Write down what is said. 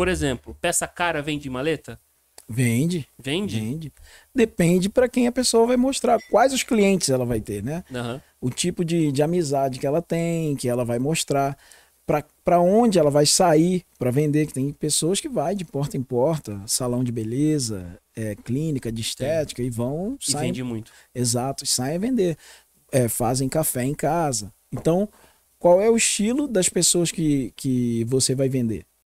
Por exemplo, peça cara vende maleta? Vende. Vende? Vende. Depende para quem a pessoa vai mostrar, quais os clientes ela vai ter, né? Uhum. O tipo de, de amizade que ela tem, que ela vai mostrar, para onde ela vai sair para vender, que tem pessoas que vai de porta em porta, salão de beleza, é, clínica de estética, Sim. e vão... E vende muito. Exato, saem a vender. É, fazem café em casa. Então, qual é o estilo das pessoas que, que você vai vender?